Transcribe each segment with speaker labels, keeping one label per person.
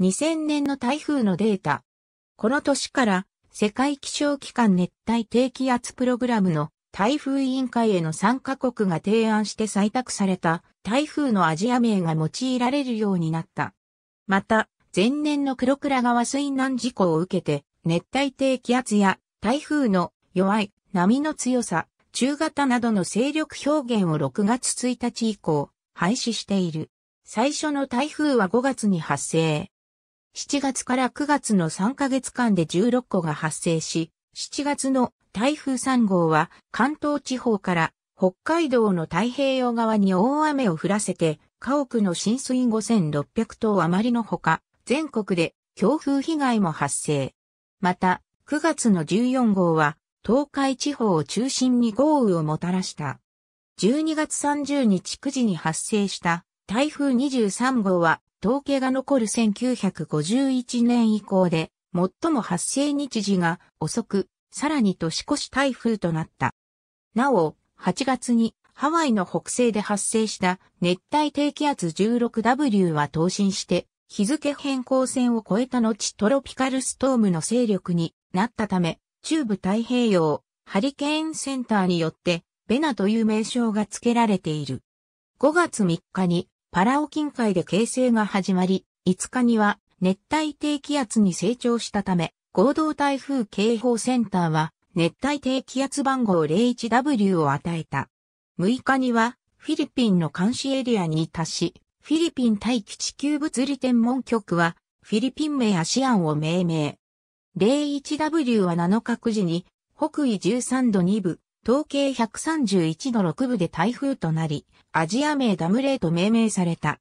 Speaker 1: 2000年の台風のデータ。この年から世界気象機関熱帯低気圧プログラムの台風委員会への参加国が提案して採択された台風のアジア名が用いられるようになった。また、前年の黒倉川水難事故を受けて、熱帯低気圧や台風の弱い波の強さ、中型などの勢力表現を6月1日以降、廃止している。最初の台風は5月に発生。7月から9月の3ヶ月間で16個が発生し、7月の台風3号は関東地方から北海道の太平洋側に大雨を降らせて、家屋の浸水5600棟余りのほか、全国で強風被害も発生。また、9月の14号は東海地方を中心に豪雨をもたらした。12月30日9時に発生した台風23号は統計が残る1951年以降で、最も発生日時が遅く、さらに年越し台風となった。なお、8月にハワイの北西で発生した熱帯低気圧 16W は答身して日付変更線を越えた後トロピカルストームの勢力になったため中部太平洋ハリケーンセンターによってベナという名称が付けられている。5月3日にパラオ近海で形成が始まり、5日には熱帯低気圧に成長したため、合同台風警報センターは熱帯低気圧番号 01W を与えた。6日にはフィリピンの監視エリアに達し、フィリピン大気地球物理天文局はフィリピン名アシアンを命名。01W は7日9時に北緯13度2部、統計131度6部で台風となり、アジア名ダムレイと命名された。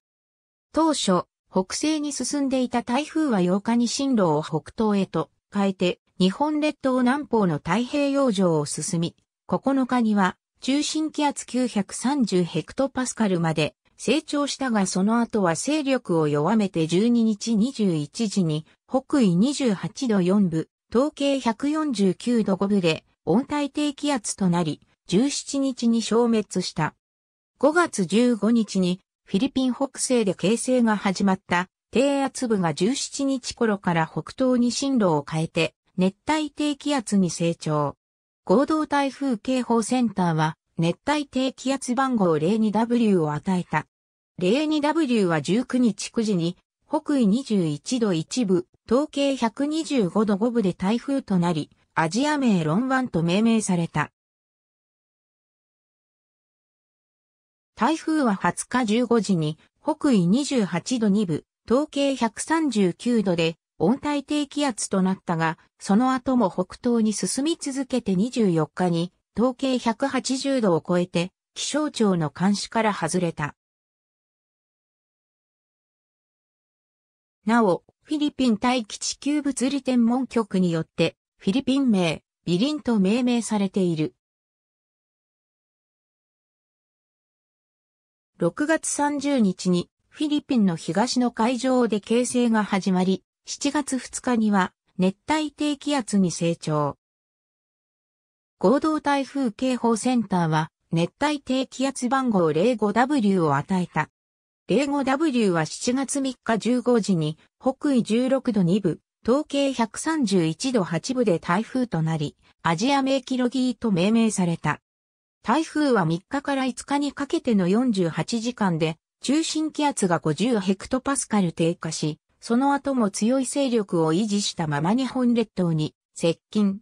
Speaker 1: 当初、北西に進んでいた台風は8日に進路を北東へと変えて、日本列島南方の太平洋上を進み、9日には中心気圧930ヘクトパスカルまで成長したがその後は勢力を弱めて12日21時に北緯28度4部、東経149度5部で温帯低気圧となり、17日に消滅した。5月15日にフィリピン北西で形成が始まった低圧部が17日頃から北東に進路を変えて熱帯低気圧に成長。合同台風警報センターは熱帯低気圧番号 02W を与えた。02W は19日9時に北緯21度1部、統計125度5部で台風となり、
Speaker 2: アジア名ロンワンと命名された。
Speaker 1: 台風は20日15時に北緯28度2部、東経139度で温帯低気圧となったが、その後も北東に進み続けて24日に東経180度を超えて気象
Speaker 2: 庁の監視から外れた。なお、フィリピン大気地球物理天文局によってフィリピン名、ビリンと命名されている。
Speaker 1: 6月30日にフィリピンの東の海上で形成が始まり、7月2日には熱帯低気圧に成長。合同台風警報センターは熱帯低気圧番号 05W を与えた。05W は7月3日15時に北緯16度2部、統計131度8部で台風となり、アジア名キロギーと命名された。台風は3日から5日にかけての48時間で、中心気圧が50ヘクトパスカル低下し、その後も強い勢力を維持したまま日本列島に接近。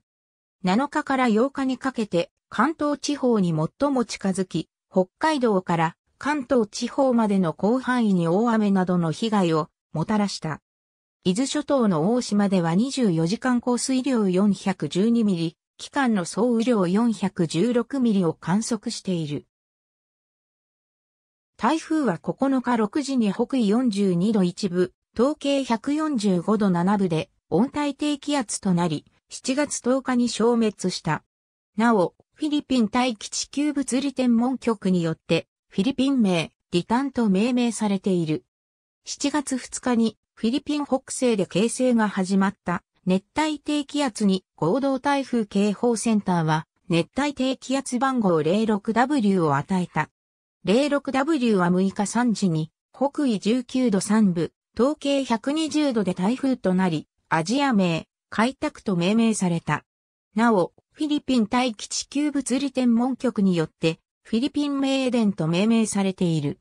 Speaker 1: 7日から8日にかけて関東地方に最も近づき、北海道から関東地方までの広範囲に大雨などの被害をもたらした。伊豆諸島の大島では24時間降水量412ミリ、期間の総雨量416ミリを観測している。台風は9日6時に北緯42度一部、東経145度7部で温帯低気圧となり、7月10日に消滅した。なお、フィリピン大気地球物理天文局によって、フィリピン名、リタンと命名されている。7月2日にフィリピン北西で形成が始まった熱帯低気圧に合同台風警報センターは熱帯低気圧番号 06W を与えた。06W は6日3時に北緯19度3部、東経120度で台風となり、アジア名、開拓と命名された。なお、フィリピン大気地球物理天文局によって、フィリピン名電と命名されている。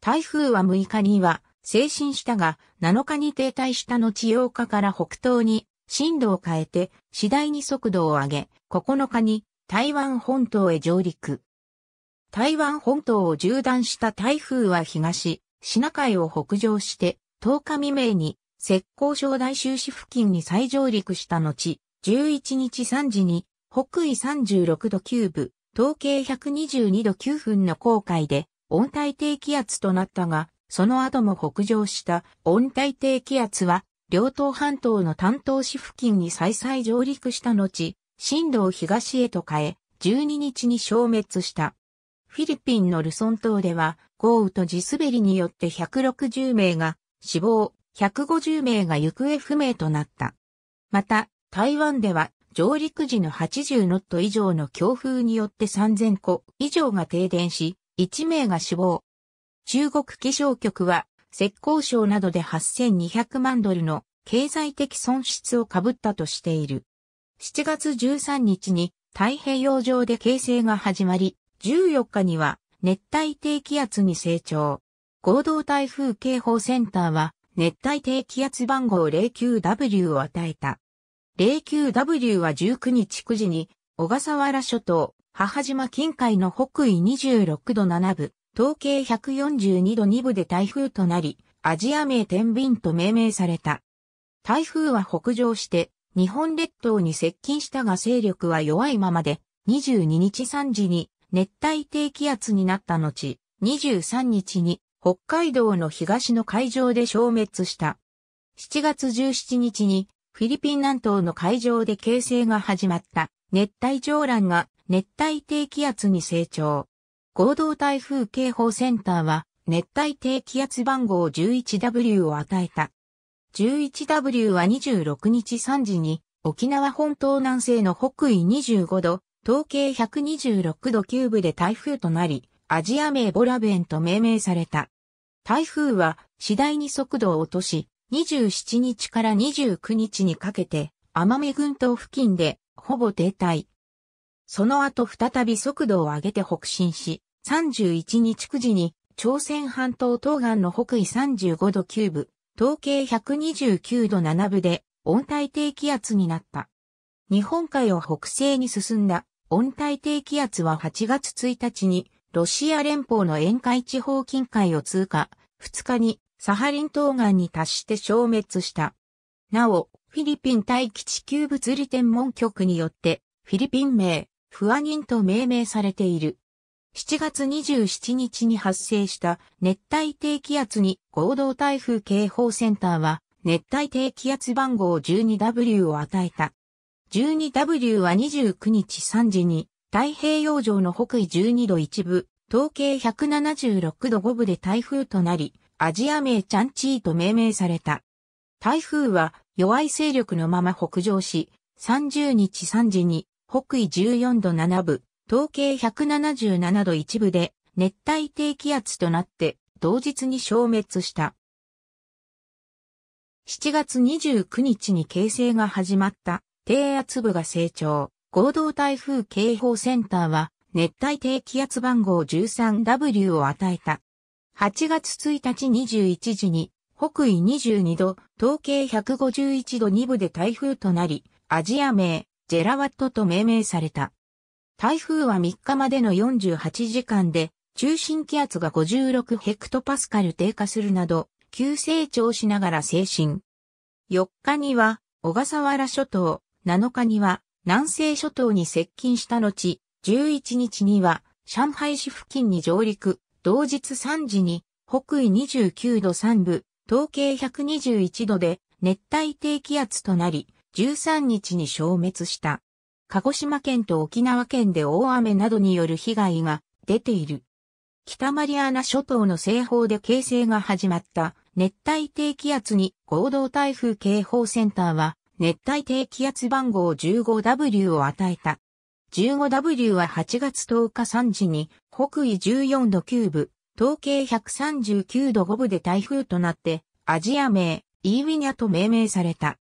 Speaker 1: 台風は6日には、精神したが、7日に停滞した後8日から北東に震度を変えて、次第に速度を上げ、9日に台湾本島へ上陸。台湾本島を縦断した台風は東、シナ海を北上して、10日未明に、石膏省大州市付近に再上陸した後、11日3時に、北緯36度9分、統計122度9分の航海で、温帯低気圧となったが、その後も北上した温帯低気圧は、両東半島の担当市付近に再々上陸した後、進路を東へと変え、12日に消滅した。フィリピンのルソン島では、豪雨と地滑りによって160名が死亡、150名が行方不明となった。また、台湾では上陸時の80ノット以上の強風によって3000個以上が停電し、1名が死亡、中国気象局は、石膏省などで8200万ドルの経済的損失を被ったとしている。7月13日に太平洋上で形成が始まり、14日には熱帯低気圧に成長。合同台風警報センターは熱帯低気圧番号 09W を与えた。09W は19日9時に小笠原諸島、母島近海の北緯26度7分、統計142度2部で台風となり、アジア名天秤と命名された。台風は北上して、日本列島に接近したが勢力は弱いままで、22日3時に熱帯低気圧になった後、23日に北海道の東の海上で消滅した。7月17日にフィリピン南東の海上で形成が始まった熱帯上乱が熱帯低気圧に成長。合同台風警報センターは熱帯低気圧番号 11W を与えた。11W は26日3時に沖縄本島南西の北緯25度、東経126度キューブで台風となり、アジア名ボラベンと命名された。台風は次第に速度を落とし、27日から29日にかけて、奄美群島付近でほぼ停滞、その後再び速度を上げて北進し、31日9時に朝鮮半島東岸の北緯35度9部、東経129度7部で温帯低気圧になった。日本海を北西に進んだ温帯低気圧は8月1日にロシア連邦の沿海地方近海を通過、2日にサハリン東岸に達して消滅した。なお、フィリピン大気地球物理天文局によって、フィリピン名、不安人と命名されている。7月27日に発生した熱帯低気圧に合同台風警報センターは熱帯低気圧番号 12W を与えた。12W は29日3時に太平洋上の北緯12度一部、統計176度5部で台風となり、アジア名チャンチーと命名された。台風は弱い勢力のまま北上し、30日3時に北緯14度7分、東経177度1部で熱帯低気圧となって同日に消滅した。7月29日に形成が始まった低圧部が成長。合同台風警報センターは熱帯低気圧番号 13W を与えた。8月1日21時に北緯22度、東経151度2部で台風となり、アジア名、ジェラワットと命名された。台風は3日までの48時間で、中心気圧が56ヘクトパスカル低下するなど、急成長しながら精神。4日には、小笠原諸島、7日には、南西諸島に接近した後、11日には、上海市付近に上陸、同日3時に、北緯29度3部、東経121度で、熱帯低気圧となり、13日に消滅した。鹿児島県と沖縄県で大雨などによる被害が出ている。北マリアナ諸島の西方で形成が始まった熱帯低気圧に合同台風警報センターは熱帯低気圧番号 15W を与えた。15W は8月10日3時に北緯14度9部、東経139度5部で台風となってアジア名、イーウィニャと命名された。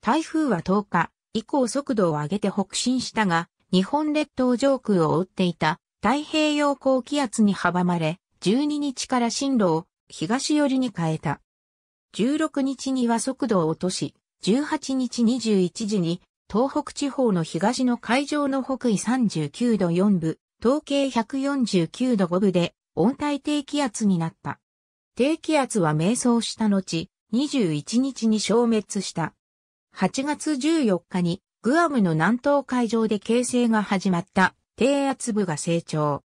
Speaker 1: 台風は10日以降速度を上げて北進したが、日本列島上空を覆っていた太平洋高気圧に阻まれ、12日から進路を東寄りに変えた。16日には速度を落とし、18日21時に東北地方の東の海上の北緯39度4部、東経149度5部で温帯低気圧になった。低気圧は迷走した後、21日に消滅した。8月14日にグアムの南東海上で形成が始まった低圧部が成長。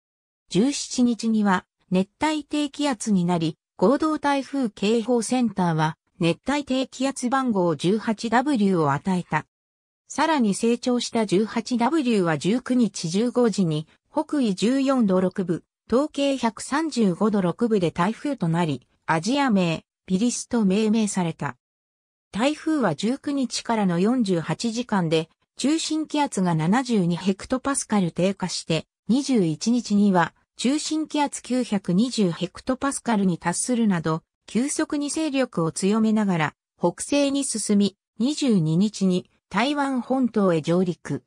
Speaker 1: 17日には熱帯低気圧になり、合同台風警報センターは熱帯低気圧番号 18W を与えた。さらに成長した 18W は19日15時に北緯14度6部、東経135度6部で台風となり、アジア名、ピリスと命名された。台風は19日からの48時間で、中心気圧が72ヘクトパスカル低下して、21日には中心気圧920ヘクトパスカルに達するなど、急速に勢力を強めながら、北西に進み、22日に台湾本島へ上陸。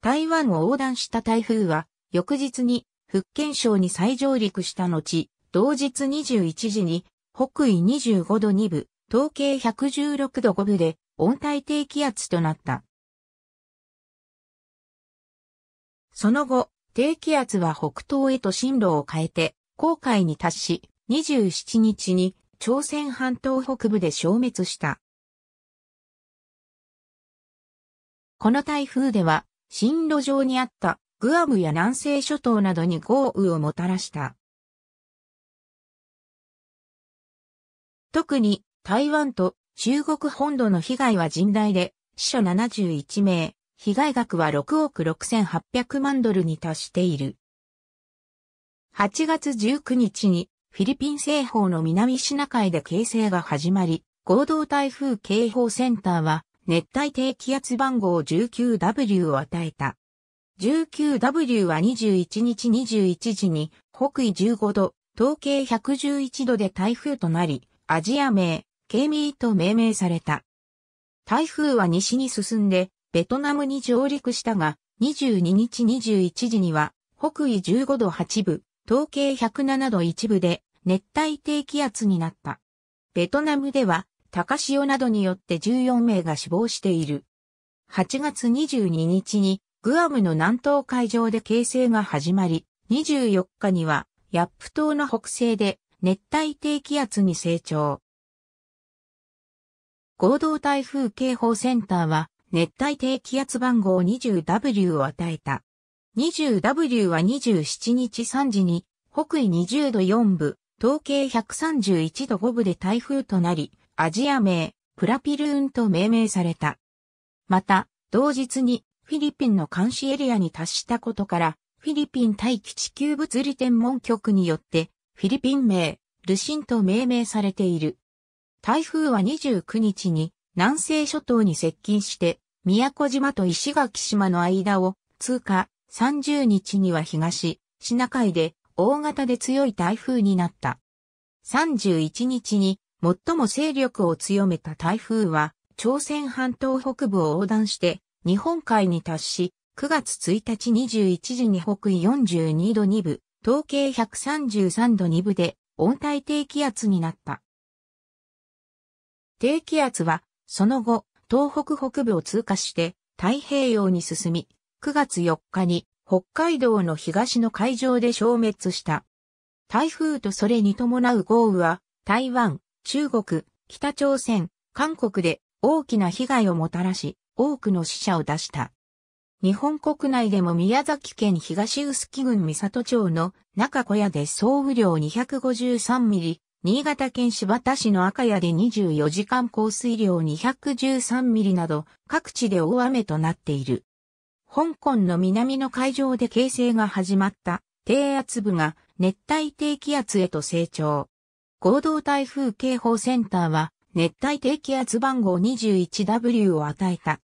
Speaker 1: 台湾を横断した台風は、翌日に福建省に再上陸した後、同日21時に北緯25度2部、統計116度5分で温帯低気圧となった。
Speaker 2: その後、低気圧は北東へと進路を変えて、航海に達し、27日に朝鮮半島北部で消滅した。この台風では、進路上にあったグアムや南西諸島などに豪雨をもたらした。特
Speaker 1: に台湾と中国本土の被害は甚大で、死者71名、被害額は6億6800万ドルに達している。8月19日にフィリピン西方の南シナ海で形成が始まり、合同台風警報センターは熱帯低気圧番号 19W を与えた。19W は21日21時に北緯15度、東経111度で台風となり、アジア名、ケミーと命名された。台風は西に進んで、ベトナムに上陸したが、22日21時には、北緯15度8部、東経107度1部で、熱帯低気圧になった。ベトナムでは、高潮などによって14名が死亡している。8月22日に、グアムの南東海上で形成が始まり、24日には、ヤップ島の北西で熱帯低気圧に成長。合同台風警報センターは熱帯低気圧番号 20W を与えた。20W は27日3時に北緯20度4部、東経131度5部で台風となり、アジア名、プラピルーンと命名された。また、同日にフィリピンの監視エリアに達したことから、フィリピン大気地球物理天文局によって、フィリピン名、ルシンと命名されている。台風は29日に南西諸島に接近して、宮古島と石垣島の間を通過、30日には東、シナ海で大型で強い台風になった。31日に最も勢力を強めた台風は、朝鮮半島北部を横断して、日本海に達し、9月1日21時に北緯42度2部、東経133度2部で温帯低気圧になった。低気圧は、その後、東北北部を通過して太平洋に進み、9月4日に北海道の東の海上で消滅した。台風とそれに伴う豪雨は、台湾、中国、北朝鮮、韓国で大きな被害をもたらし、多くの死者を出した。日本国内でも宮崎県東臼杵郡三里町の中小屋で総雨量253ミリ、新潟県柴田市の赤谷で24時間降水量213ミリなど、各地で大雨となっている。香港の南の海上で形成が始まった低圧部が熱帯低気圧へと成長。合同台風警報センターは熱帯低気圧番号 21W を与えた。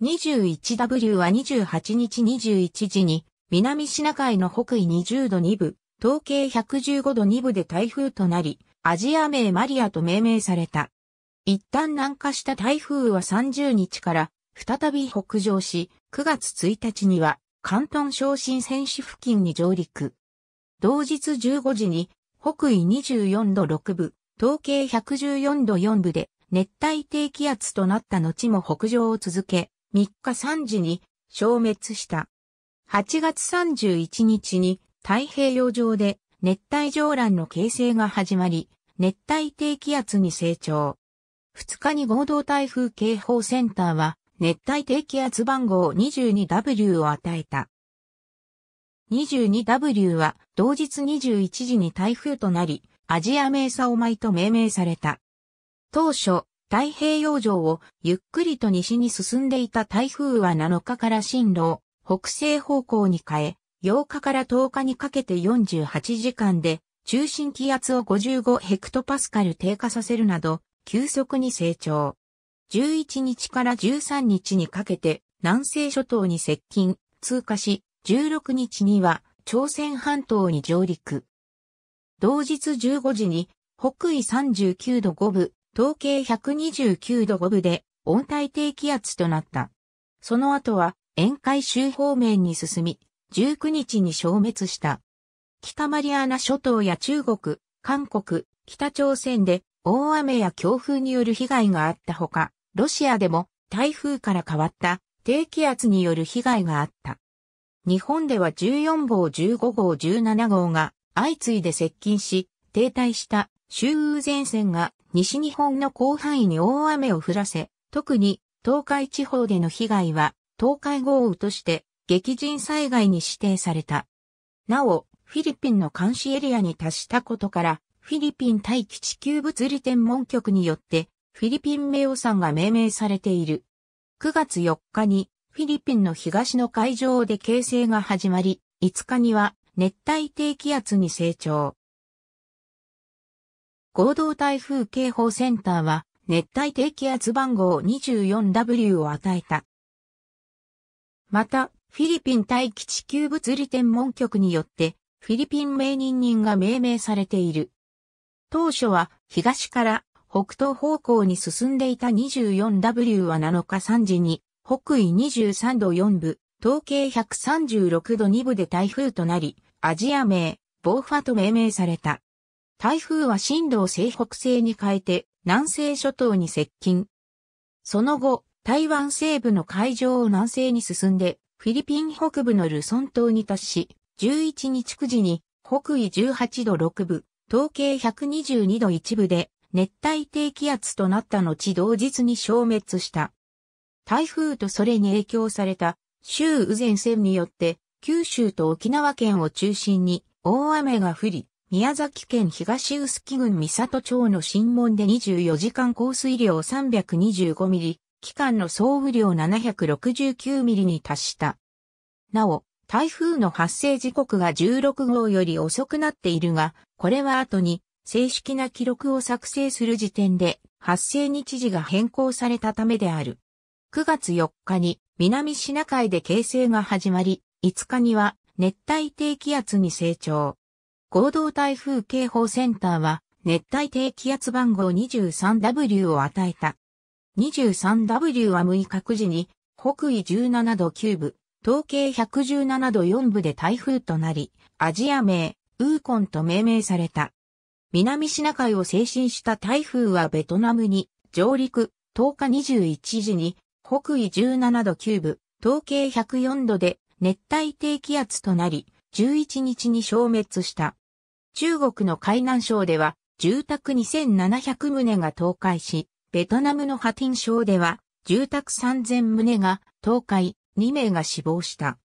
Speaker 1: 21W は28日21時に南シナ海の北緯20度2部、統計115度2部で台風となり、アジア名マリアと命名された。一旦南下した台風は30日から再び北上し、9月1日には関東昇進戦士付近に上陸。同日15時に北緯24度6部、統計114度4部で熱帯低気圧となった後も北上を続け、3日3時に消滅した。8月31日に太平洋上で熱帯上乱の形成が始まり、熱帯低気圧に成長。2日に合同台風警報センターは、熱帯低気圧番号 22W を与えた。22W は同日21時に台風となり、アジア名サオマイと命名された。当初、太平洋上をゆっくりと西に進んでいた台風は7日から進路を北西方向に変え、8日から10日にかけて48時間で中心気圧を55ヘクトパスカル低下させるなど急速に成長。11日から13日にかけて南西諸島に接近、通過し、16日には朝鮮半島に上陸。同日15時に北緯39度5分、東経129度5分で温帯低気圧となった。その後は沿海州方面に進み、19日に消滅した。北マリアナ諸島や中国、韓国、北朝鮮で大雨や強風による被害があったほか、ロシアでも台風から変わった低気圧による被害があった。日本では14号、15号、17号が相次いで接近し、停滞した周雨前線が西日本の広範囲に大雨を降らせ、特に東海地方での被害は東海豪雨として激甚災害に指定された。なお、フィリピンの監視エリアに達したことから、フィリピン大気地球物理天文局によって、フィリピン名誉さんが命名されている。9月4日に、フィリピンの東の海上で形成が始まり、5日には熱帯低気圧に成長。合同台風警報センターは、熱帯低気圧番号 24W を与えた。また、フィリピン大気地球物理天文局によって、フィリピン名人人が命名されている。当初は東から北東方向に進んでいた 24W は7日3時に北緯23度4部、東経136度2部で台風となり、アジア名、ボーファと命名された。台風は進路を西北西に変えて南西諸島に接近。その後、台湾西部の海上を南西に進んでフィリピン北部のルソン島に達し、11日9時に北緯18度6部、統計122度1部で熱帯低気圧となった後同日に消滅した。台風とそれに影響された州雨前線によって九州と沖縄県を中心に大雨が降り、宮崎県東臼杵郡三郷町の新門で24時間降水量325ミリ、期間の総雨量769ミリに達した。なお、台風の発生時刻が16号より遅くなっているが、これは後に正式な記録を作成する時点で発生日時が変更されたためである。9月4日に南シナ海で形成が始まり、5日には熱帯低気圧に成長。合同台風警報センターは熱帯低気圧番号 23W を与えた。23W は6日9時に北緯17度9部、東経117度4部で台風となり、アジア名、ウーコンと命名された。南シナ海を精進した台風はベトナムに上陸10日21時に北緯17度9部、東経104度で熱帯低気圧となり、11日に消滅した。中国の海南省では住宅2700棟が倒壊し、ベトナムのハティン省では、住宅3000棟が倒壊、2名が死亡した。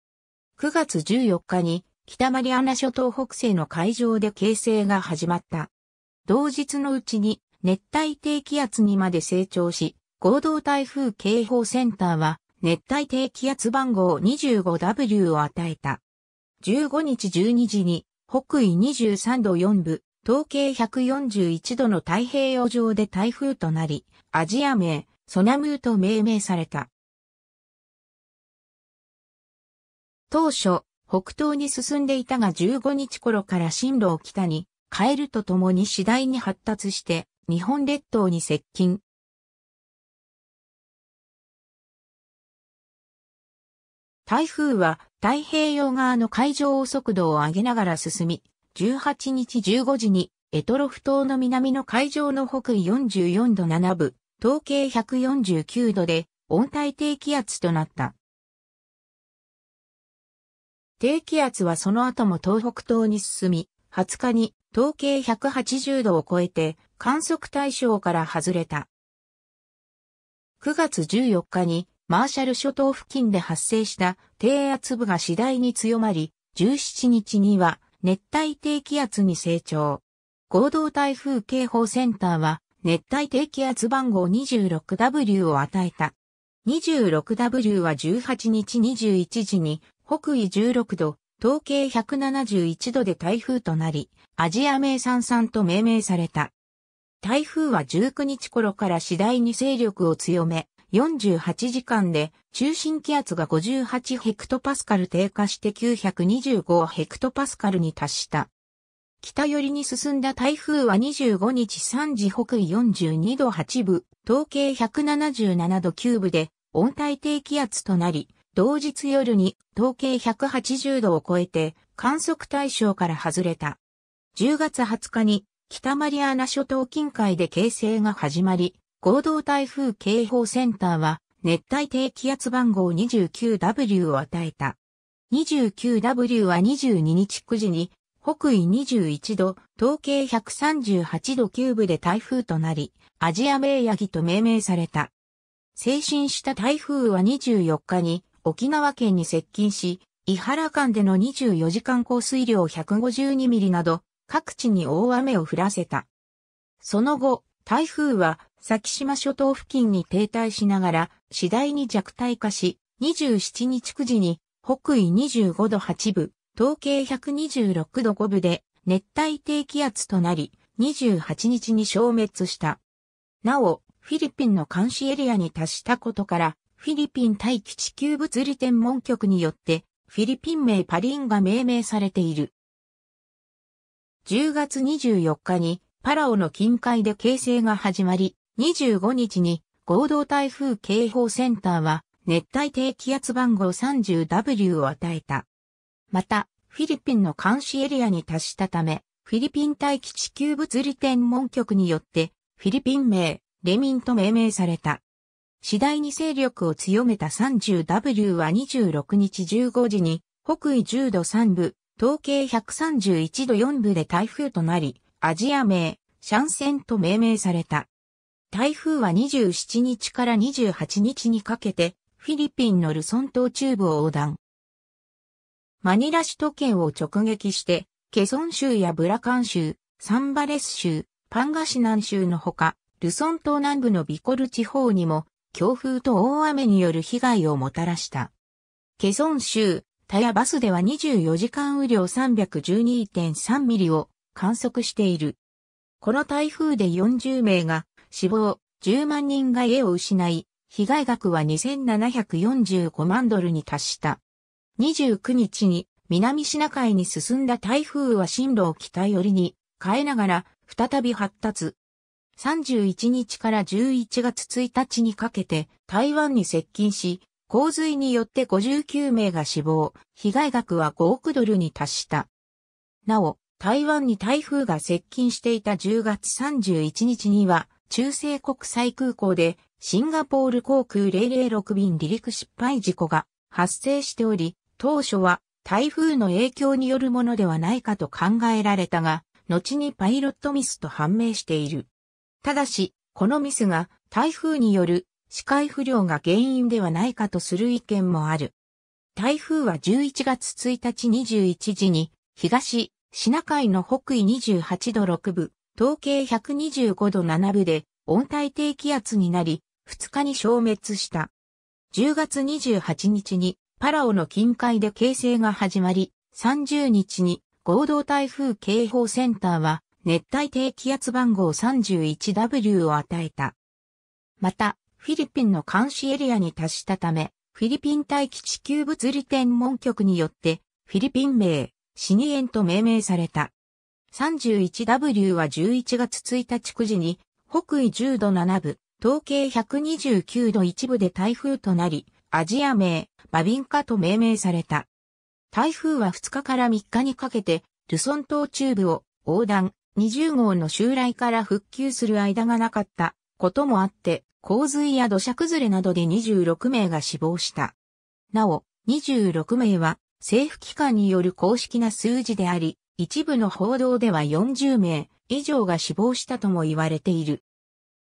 Speaker 1: 9月14日に、北マリアナ諸島北西の海上で形成が始まった。同日のうちに、熱帯低気圧にまで成長し、合同台風警報センターは、熱帯低気圧番号 25W を与えた。15日12時に、北緯23度4部、統計141度の太平洋上で台風となり、アジア名、ソナムーと命名された。当初、北東に進んでいたが15日頃から進路を北に変えるとともに次第に発達して日本列島
Speaker 2: に接近。
Speaker 1: 台風は太平洋側の海上を速度を上げながら進み、18日15時に、エトロフ島の南の海上の北緯44度7分、統計149度で温帯低気圧となった。低気圧はその後も東北東に進み、20日に統計180度を超えて観測対象から外れた。9月14日にマーシャル諸島付近で発生した低圧部が次第に強まり、17日には熱帯低気圧に成長。合同台風警報センターは熱帯低気圧番号 26W を与えた。26W は18日21時に北緯16度、統計171度で台風となり、アジア名産産と命名された。台風は19日頃から次第に勢力を強め、48時間で中心気圧が58ヘクトパスカル低下して925ヘクトパスカルに達した。北寄りに進んだ台風は25日3時北緯42度8部、統計177度9部で温帯低気圧となり、同日夜に統計180度を超えて観測対象から外れた。10月20日に北マリアナ諸島近海で形成が始まり、合同台風警報センターは熱帯低気圧番号 29W を与えた。29W は22日9時に北緯21度、東経138度9部で台風となり、アジア名ヤギと命名された。精神した台風は24日に沖縄県に接近し、伊原間での24時間降水量152ミリなど、各地に大雨を降らせた。その後、台風は先島諸島付近に停滞しながら次第に弱体化し、27日9時に北緯25度8分、統計126度5分で熱帯低気圧となり、28日に消滅した。なお、フィリピンの監視エリアに達したことから、フィリピン大気地球物理天文局によって、フィリピン名パリンが命名されている。10月24日にパラオの近海で形成が始まり、25日に合同台風警報センターは熱帯低気圧番号 30W を与えた。また、フィリピンの監視エリアに達したため、フィリピン大気地球物理天文局によって、フィリピン名、レミンと命名された。次第に勢力を強めた 30W は26日15時に、北緯10度3部、東経131度4部で台風となり、アジア名、シャンセンと命名された。台風は27日から28日にかけて、フィリピンのルソン島中部を横断。マニラ首都圏を直撃して、ケソン州やブラカン州、サンバレス州、パンガシナン州のほか、ルソン島南部のビコル地方にも、強風と大雨による被害をもたらした。ケソン州、タヤバスでは24時間雨量312.3ミリを観測している。この台風で40名が死亡、10万人が家を失い、被害額は2745万ドルに達した。29日に南シナ海に進んだ台風は進路を北寄りに変えながら再び発達。31日から11月1日にかけて台湾に接近し、洪水によって59名が死亡、被害額は5億ドルに達した。なお、台湾に台風が接近していた10月31日には、中西国際空港でシンガポール航空006便離陸失敗事故が発生しており、当初は台風の影響によるものではないかと考えられたが、後にパイロットミスと判明している。ただし、このミスが台風による視界不良が原因ではないかとする意見もある。台風は11月1日21時に東シナ海の北緯28度6部、東経125度7部で温帯低気圧になり、2日に消滅した。10月28日にパラオの近海で形成が始まり、30日に合同台風警報センターは熱帯低気圧番号 31W を与えた。また、フィリピンの監視エリアに達したため、フィリピン大気地球物理天文局によって、フィリピン名、シニエンと命名された。31W は11月1日9時に、北緯10度7部、統計129度1部で台風となり、アジア名、バビンカと命名された。台風は2日から3日にかけて、ルソン島中部を横断、20号の襲来から復旧する間がなかったこともあって、洪水や土砂崩れなどで26名が死亡した。なお、26名は政府機関による公式な数字であり、一部の報道では40名以上が死亡したとも言われている。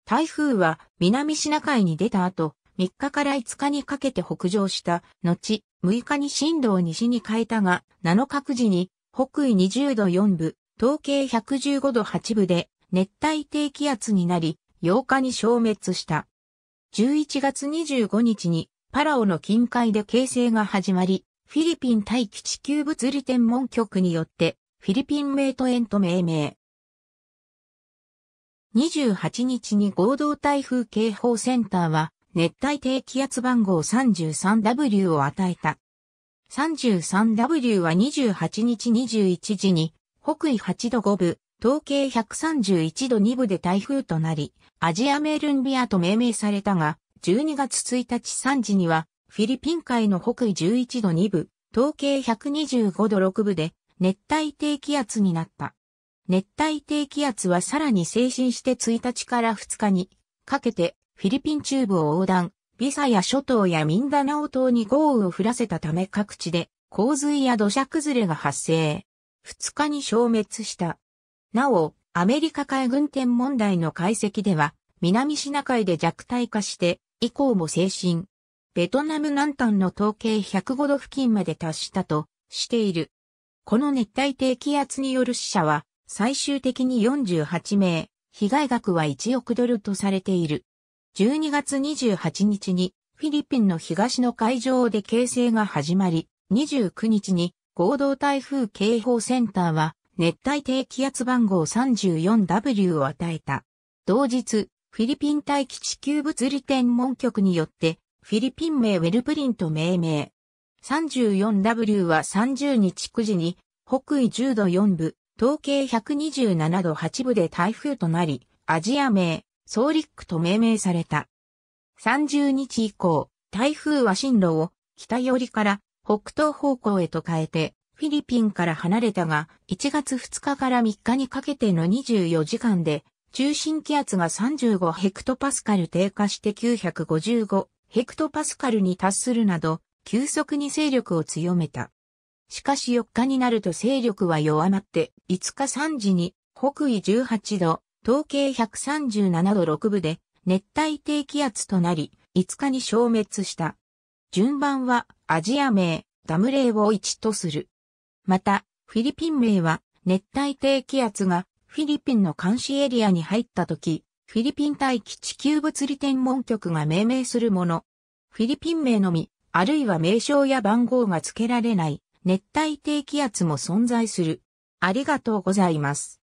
Speaker 1: 台風は南シナ海に出た後、3日から5日にかけて北上した、後、6日に進路を西に変えたが、7日く時に北緯20度4部、統計115度8部で熱帯低気圧になり、8日に消滅した。11月25日にパラオの近海で形成が始まり、フィリピン大気地球物理天文局によって、フィリピンメイト園と命名。28日に合同台風警報センターは、熱帯低気圧番号 33W を与えた。33W は28日21時に、北緯8度5分、統計131度2分で台風となり、アジアメールンビアと命名されたが、12月1日3時には、フィリピン海の北緯11度2部、統計125度6部で熱帯低気圧になった。熱帯低気圧はさらに精神して1日から2日にかけてフィリピン中部を横断、ビサや諸島やミンダナオ島に豪雨を降らせたため各地で洪水や土砂崩れが発生。2日に消滅した。なお、アメリカ海軍天問題の解析では、南シナ海で弱体化して、以降も精神、ベトナム南端の統計105度付近まで達したとしている。この熱帯低気圧による死者は最終的に48名、被害額は1億ドルとされている。12月28日にフィリピンの東の海上で形成が始まり、29日に合同台風警報センターは熱帯低気圧番号 34W を与えた。同日、フィリピン大気地球物理天文局によってフィリピン名ウェルプリント命名。34W は30日9時に、北緯10度4部、東経127度8部で台風となり、アジア名、ソーリックと命名された。30日以降、台風は進路を北寄りから北東方向へと変えて、フィリピンから離れたが、1月2日から3日にかけての24時間で、中心気圧が35ヘクトパスカル低下して955ヘクトパスカルに達するなど、急速に勢力を強めた。しかし4日になると勢力は弱まって、5日3時に北緯18度、東経137度6部で熱帯低気圧となり、5日に消滅した。順番はアジア名、ダムレイを1とする。また、フィリピン名は熱帯低気圧がフィリピンの監視エリアに入った時、フィリピン大気地球物理天文局が命名するもの。フィリピン名のみ、あるいは名称や番号が付けられない熱帯低気圧も存在する。ありが
Speaker 2: とうございます。